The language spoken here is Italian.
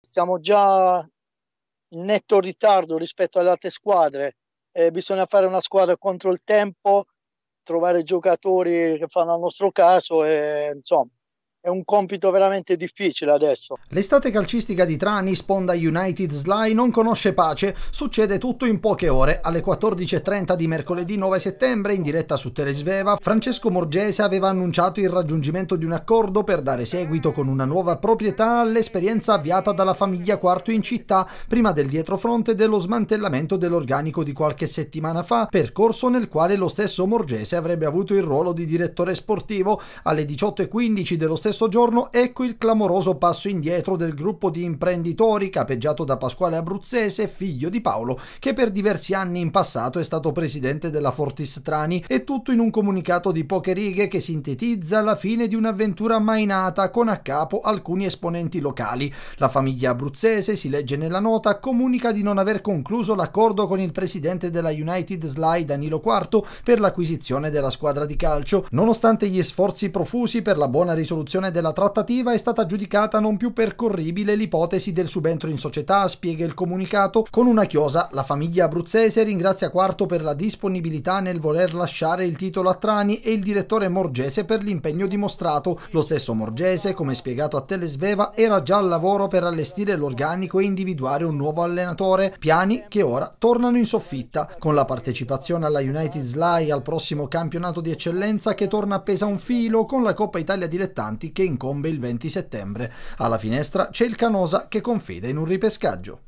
siamo già in netto ritardo rispetto alle altre squadre. Eh, bisogna fare una squadra contro il tempo, trovare giocatori che fanno al nostro caso e insomma è un compito veramente difficile adesso. L'estate calcistica di Trani, Sponda United Sly, non conosce pace. Succede tutto in poche ore. Alle 14.30 di mercoledì 9 settembre, in diretta su Telesveva, Francesco Morgese aveva annunciato il raggiungimento di un accordo per dare seguito con una nuova proprietà all'esperienza avviata dalla famiglia Quarto in città, prima del dietrofronte dello smantellamento dell'organico di qualche settimana fa, percorso nel quale lo stesso Morgese avrebbe avuto il ruolo di direttore sportivo. Alle 18.15 dello stesso stesso giorno ecco il clamoroso passo indietro del gruppo di imprenditori capeggiato da Pasquale Abruzzese, figlio di Paolo, che per diversi anni in passato è stato presidente della Fortis Trani e tutto in un comunicato di poche righe che sintetizza la fine di un'avventura mai nata con a capo alcuni esponenti locali. La famiglia abruzzese, si legge nella nota, comunica di non aver concluso l'accordo con il presidente della United Sly Danilo IV per l'acquisizione della squadra di calcio, nonostante gli sforzi profusi per la buona risoluzione conclusione della trattativa è stata giudicata non più percorribile l'ipotesi del subentro in società, spiega il comunicato. Con una chiosa, la famiglia abruzzese ringrazia Quarto per la disponibilità nel voler lasciare il titolo a Trani e il direttore Morgese per l'impegno dimostrato. Lo stesso Morgese, come spiegato a Telesveva, era già al lavoro per allestire l'organico e individuare un nuovo allenatore, piani che ora tornano in soffitta. Con la partecipazione alla United Sly al prossimo campionato di eccellenza che torna appesa a un filo con la Coppa Italia Dilettanti che incombe il 20 settembre. Alla finestra c'è il Canosa che confida in un ripescaggio.